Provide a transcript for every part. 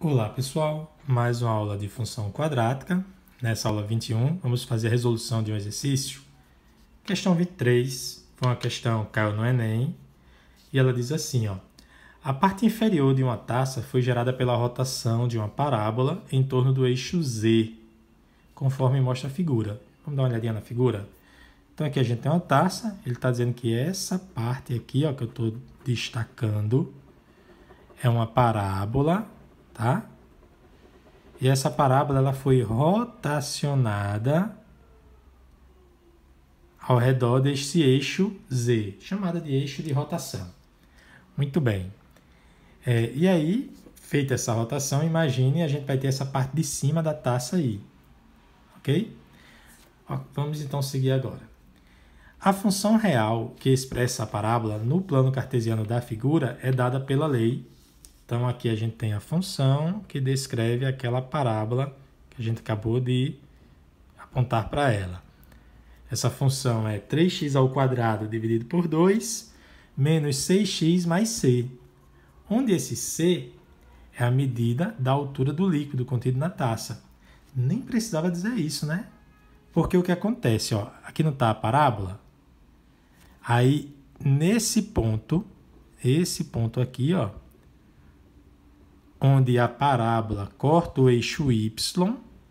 Olá pessoal, mais uma aula de função quadrática. Nessa aula 21, vamos fazer a resolução de um exercício. Questão 23 foi uma questão que caiu no Enem e ela diz assim: ó, a parte inferior de uma taça foi gerada pela rotação de uma parábola em torno do eixo Z, conforme mostra a figura. Vamos dar uma olhadinha na figura? Então aqui a gente tem uma taça, ele está dizendo que essa parte aqui ó, que eu estou destacando é uma parábola tá? E essa parábola ela foi rotacionada ao redor deste eixo Z, chamada de eixo de rotação. Muito bem. É, e aí, feita essa rotação, imagine a gente vai ter essa parte de cima da taça aí, ok? Vamos então seguir agora. A função real que expressa a parábola no plano cartesiano da figura é dada pela lei então aqui a gente tem a função que descreve aquela parábola que a gente acabou de apontar para ela. Essa função é 3x ao quadrado dividido por 2 menos 6x mais c, onde esse c é a medida da altura do líquido contido na taça. Nem precisava dizer isso, né? Porque o que acontece, ó, aqui não está a parábola? Aí, nesse ponto, esse ponto aqui, ó, onde a parábola corta o eixo Y,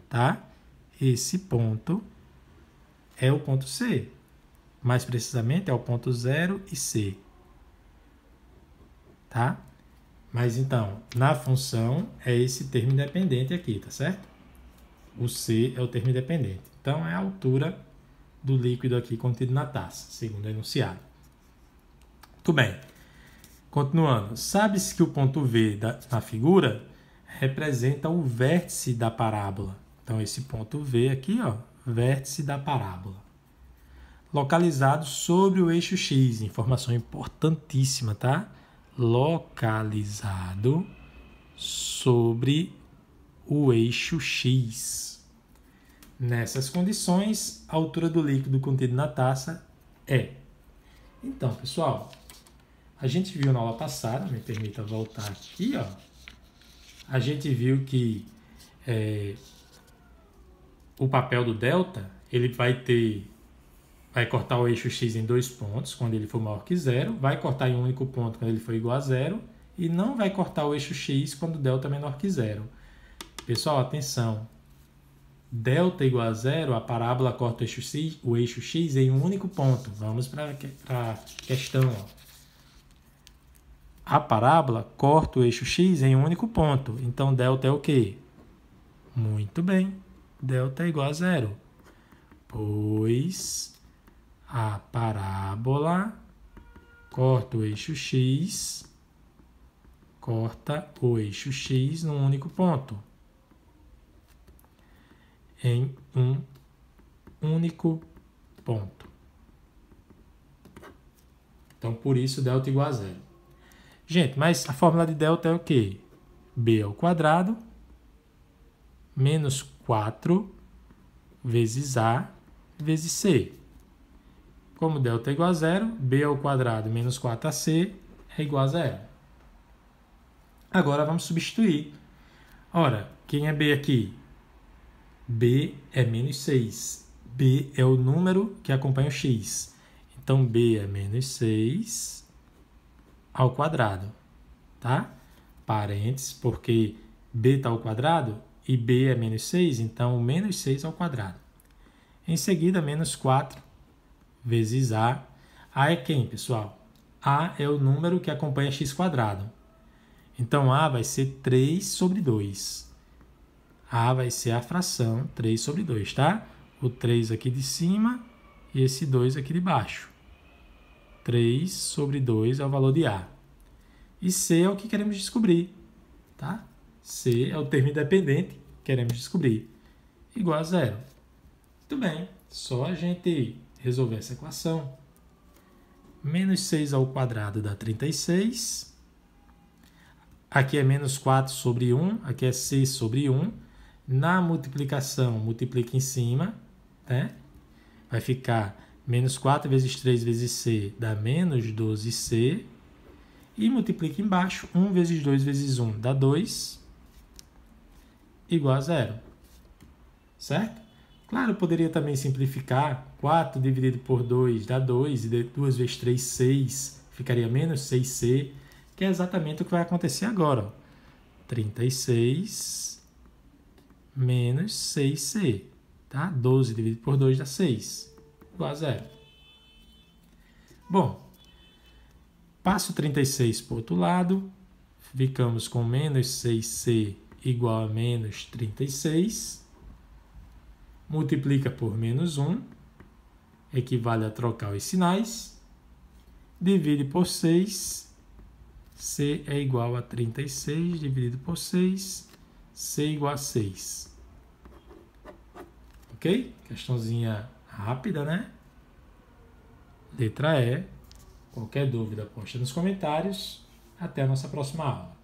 tá? Esse ponto é o ponto C. Mais precisamente é o ponto 0 e C. Tá? Mas então, na função é esse termo independente aqui, tá certo? O C é o termo independente. Então é a altura do líquido aqui contido na taça, segundo o enunciado. Muito bem. Continuando, sabe-se que o ponto V da, na figura representa o vértice da parábola. Então, esse ponto V aqui, ó, vértice da parábola. Localizado sobre o eixo X, informação importantíssima, tá? Localizado sobre o eixo X. Nessas condições, a altura do líquido contido na taça é. Então, pessoal, a gente viu na aula passada, me permita voltar aqui, ó. A gente viu que é, o papel do delta, ele vai ter, vai cortar o eixo x em dois pontos quando ele for maior que zero, vai cortar em um único ponto quando ele for igual a zero e não vai cortar o eixo x quando delta é menor que zero. Pessoal, atenção. Delta igual a zero, a parábola corta o eixo x, o eixo x em um único ponto. Vamos para a questão. Ó. A parábola corta o eixo x em um único ponto. Então, delta é o quê? Muito bem. Delta é igual a zero. Pois a parábola corta o eixo x, corta o eixo x num único ponto. Em um único ponto. Então, por isso, delta é igual a zero. Gente, mas a fórmula de delta é o quê? b ao quadrado menos 4 vezes a vezes c. Como delta é igual a zero, b ao quadrado menos 4ac é igual a zero. Agora vamos substituir. Ora, quem é b aqui? b é menos 6. b é o número que acompanha o x. Então, b é menos 6 ao quadrado, tá? Parênteses, porque b está ao quadrado e b é menos 6, então menos 6 ao quadrado. Em seguida, menos 4 vezes a. a é quem, pessoal? a é o número que acompanha x quadrado. Então, a vai ser 3 sobre 2. a vai ser a fração 3 sobre 2, tá? O 3 aqui de cima e esse 2 aqui de baixo. 3 sobre 2 é o valor de A. E C é o que queremos descobrir, tá? C é o termo independente que queremos descobrir, igual a zero. Muito bem, só a gente resolver essa equação. Menos 6 ao quadrado dá 36. Aqui é menos 4 sobre 1, aqui é 6 sobre 1. Na multiplicação, multiplica em cima, né? Vai ficar Menos 4 vezes 3 vezes C dá menos 12C. E multiplica embaixo, 1 vezes 2 vezes 1 dá 2, igual a zero. Certo? Claro, eu poderia também simplificar. 4 dividido por 2 dá 2, e 2 vezes 3, 6, ficaria menos 6C, que é exatamente o que vai acontecer agora. 36 menos 6C, tá? 12 dividido por 2 dá 6 vaza zero. É. Bom, passo 36 para o outro lado, ficamos com menos 6C igual a menos 36, multiplica por menos 1, equivale a trocar os sinais, divide por 6, C é igual a 36 dividido por 6, C igual a 6. Ok? Questãozinha Rápida, né? Letra E. Qualquer dúvida, poste nos comentários. Até a nossa próxima aula.